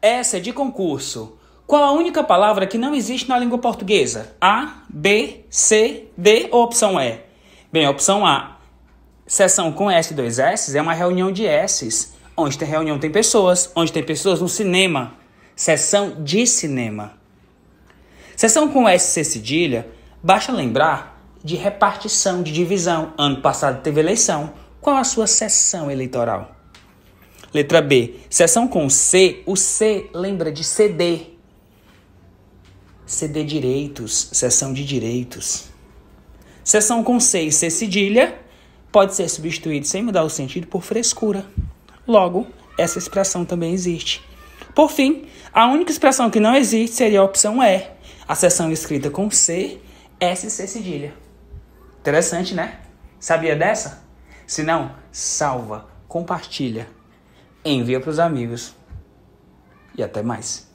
Essa é de concurso. Qual a única palavra que não existe na língua portuguesa? A, B, C, D ou opção E? Bem, opção A. Sessão com s dois s é uma reunião de S's. Onde tem reunião tem pessoas, onde tem pessoas no cinema. Sessão de cinema. Sessão com C cedilha, basta lembrar de repartição, de divisão. Ano passado teve eleição. Qual a sua sessão eleitoral? Letra B. sessão com C, o C lembra de CD. CD direitos, sessão de direitos. Sessão com C e C cedilha pode ser substituído sem mudar o sentido por frescura. Logo, essa expressão também existe. Por fim, a única expressão que não existe seria a opção E, a sessão escrita com C, S e C cedilha. Interessante, né? Sabia dessa? Se não, salva, compartilha envia para os amigos. E até mais.